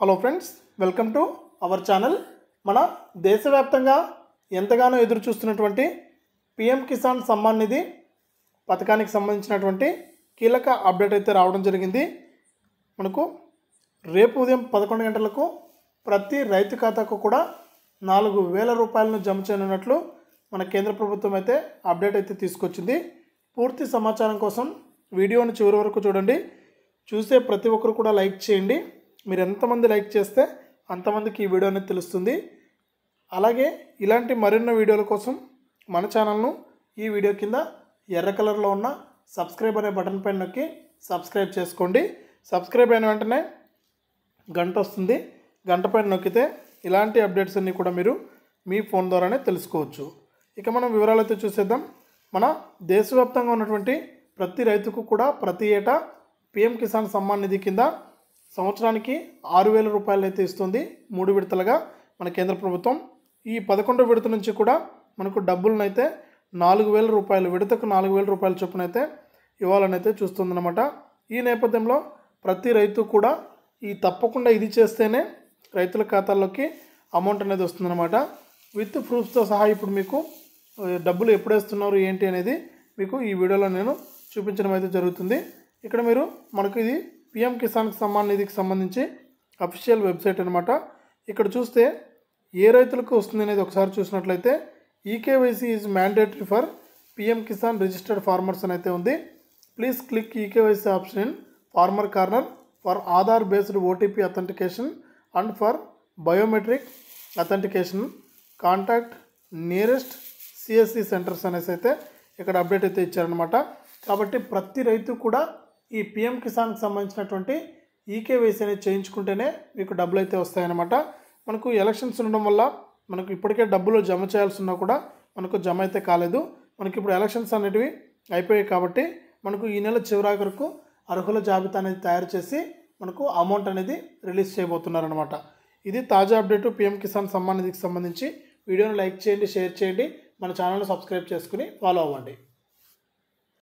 hello friends welcome to our channel మన దేశవ్యాప్తంగా ఎంతగానో ఎదురు చూస్తున్నటువంటి పిఎం కిసాన్ సమ్మాన్ నిధి పథకానికి సంబంధించినటువంటి కీలక అప్డేట్ అయితే రావడం జరిగింది మనకు రేపు ఉదయం పదకొండు గంటలకు ప్రతి రైతు ఖాతాకు కూడా నాలుగు వేల రూపాయలను జమ చేయనున్నట్లు మన కేంద్ర ప్రభుత్వం అయితే అప్డేట్ అయితే తీసుకొచ్చింది పూర్తి సమాచారం కోసం వీడియోని చివరి వరకు చూడండి చూసే ప్రతి ఒక్కరు కూడా లైక్ చేయండి మీరు ఎంతమంది లైక్ చేస్తే అంతమందికి ఈ వీడియో అనేది తెలుస్తుంది అలాగే ఇలాంటి మరిన్న వీడియోల కోసం మన ఛానల్ను ఈ వీడియో కింద ఎర్ర కలర్లో ఉన్న సబ్స్క్రైబ్ అనే బటన్ పైన నొక్కి సబ్స్క్రైబ్ చేసుకోండి సబ్స్క్రైబ్ అయిన వెంటనే గంట వస్తుంది గంట పైన నొక్కితే ఇలాంటి అప్డేట్స్ అన్నీ కూడా మీరు మీ ఫోన్ ద్వారానే తెలుసుకోవచ్చు ఇక మనం వివరాలైతే చూసేద్దాం మన దేశవ్యాప్తంగా ఉన్నటువంటి ప్రతి రైతుకు కూడా ప్రతి ఏటా పిఎం కిసాన్ సమ్మాన్ నిధి కింద సంవత్సరానికి ఆరు వేల రూపాయలు అయితే ఇస్తుంది మూడు విడతలుగా మన కేంద్ర ప్రభుత్వం ఈ పదకొండో విడత నుంచి కూడా మనకు డబ్బులనైతే నాలుగు వేల రూపాయలు విడతకు నాలుగు వేల రూపాయల చొప్పున అయితే ఇవ్వాలనైతే చూస్తుందన్నమాట ఈ నేపథ్యంలో ప్రతి రైతు కూడా ఈ తప్పకుండా ఇది చేస్తేనే రైతుల ఖాతాల్లోకి అమౌంట్ అనేది వస్తుందన్నమాట విత్ ప్రూఫ్స్తో సహా ఇప్పుడు మీకు డబ్బులు ఎప్పుడేస్తున్నారు ఏంటి అనేది మీకు ఈ వీడియోలో నేను చూపించడం అయితే జరుగుతుంది ఇక్కడ మీరు మనకు ఇది పిఎం కిసాన్కి సమ్మాన్ నిధికి సంబంధించి అఫీషియల్ వెబ్సైట్ అనమాట ఇక్కడ చూస్తే ఏ రైతులకు వస్తుంది అనేది ఒకసారి చూసినట్లయితే e KYC is mandatory for PM Kisan registered farmers అని అయితే ఉంది please click e KYC option in farmer corner for Aadhaar based OTP authentication and for biometric authentication contact nearest CSC centres అనేసి అయితే ఇక్కడ అప్డేట్ అయితే ఇచ్చారనమాట కాబట్టి ప్రతి రైతు కూడా ఈ పిఎం కిసాన్కి సంబంధించినటువంటి ఈకేవైసీ e అనేది చేయించుకుంటేనే మీకు డబ్బులు అయితే వస్తాయన్నమాట మనకు ఎలక్షన్స్ ఉండడం వల్ల మనకు ఇప్పటికే డబ్బులు జమ చేయాల్సి ఉన్నా కూడా మనకు జమ అయితే కాలేదు మనకి ఇప్పుడు ఎలక్షన్స్ అనేటివి అయిపోయాయి కాబట్టి మనకు ఈ నెల వరకు అర్హుల జాబితా అనేది తయారు చేసి మనకు అమౌంట్ అనేది రిలీజ్ చేయబోతున్నారనమాట ఇది తాజా అప్డేటు పిఎం కిసాన్ సమ్మాన్ నిధికి సంబంధించి వీడియోను లైక్ చేయండి షేర్ చేయండి మన ఛానల్ని సబ్స్క్రైబ్ చేసుకుని ఫాలో అవ్వండి